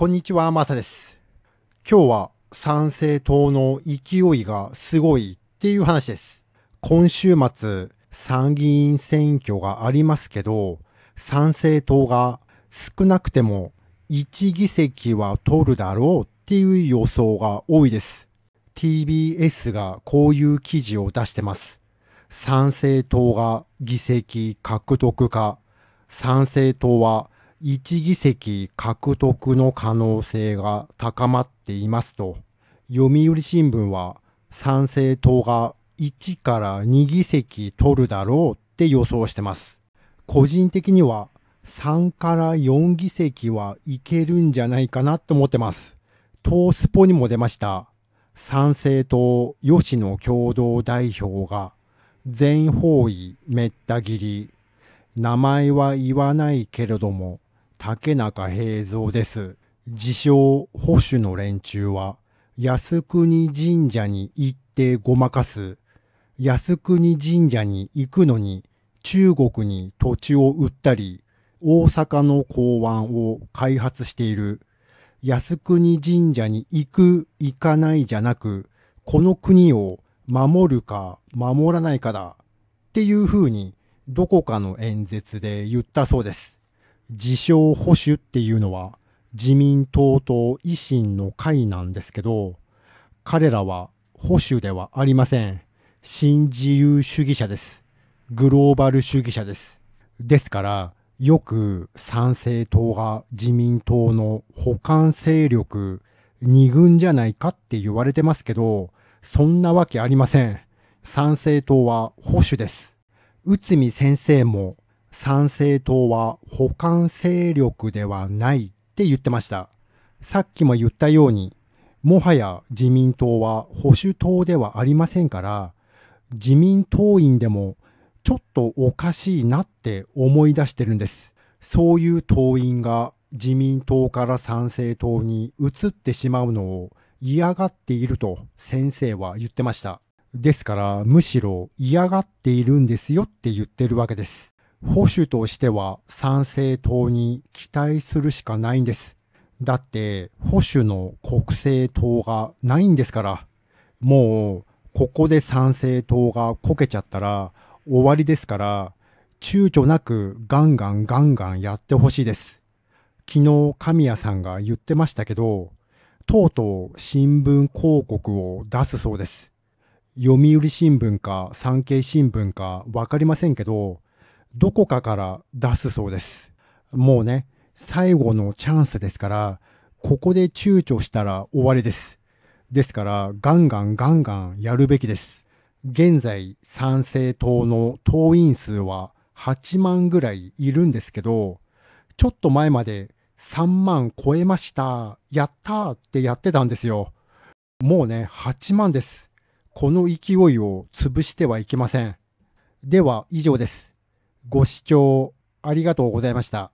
こんにちは、マサです。今日は参政党の勢いがすごいっていう話です。今週末、参議院選挙がありますけど、参政党が少なくても1議席は取るだろうっていう予想が多いです。TBS がこういう記事を出してます。参政党が議席獲得か、参政党は1議席獲得の可能性が高まっていますと、読売新聞は賛成党が1から2議席取るだろうって予想してます。個人的には3から4議席はいけるんじゃないかなと思ってます。トースポにも出ました。賛成党吉野共同代表が全方位めった切り。名前は言わないけれども、竹中平蔵です。自称保守の連中は、靖国神社に行ってごまかす。靖国神社に行くのに、中国に土地を売ったり、大阪の港湾を開発している。靖国神社に行く、行かないじゃなく、この国を守るか守らないかだっていうふうにどこかの演説で言ったそうです。自称保守っていうのは自民党と維新の会なんですけど、彼らは保守ではありません。新自由主義者です。グローバル主義者です。ですから、よく参政党が自民党の補完勢力2軍じゃないかって言われてますけど、そんなわけありません。参政党は保守です。内海先生も参政党は補完勢力ではないって言ってました。さっきも言ったように、もはや自民党は保守党ではありませんから、自民党員でもちょっとおかしいなって思い出してるんです。そういう党員が自民党から参政党に移ってしまうのを嫌がっていると先生は言ってました。ですからむしろ嫌がっているんですよって言ってるわけです。保守としては賛成党に期待するしかないんです。だって保守の国政党がないんですから、もうここで賛成党がこけちゃったら終わりですから、躊躇なくガンガンガンガンやってほしいです。昨日神谷さんが言ってましたけど、とうとう新聞広告を出すそうです。読売新聞か産経新聞かわかりませんけど、どこかから出すそうです。もうね、最後のチャンスですから、ここで躊躇したら終わりです。ですから、ガンガンガンガンやるべきです。現在、参政党の党員数は8万ぐらいいるんですけど、ちょっと前まで3万超えました、やったーってやってたんですよ。もうね、8万です。この勢いを潰してはいけません。では、以上です。ご視聴ありがとうございました。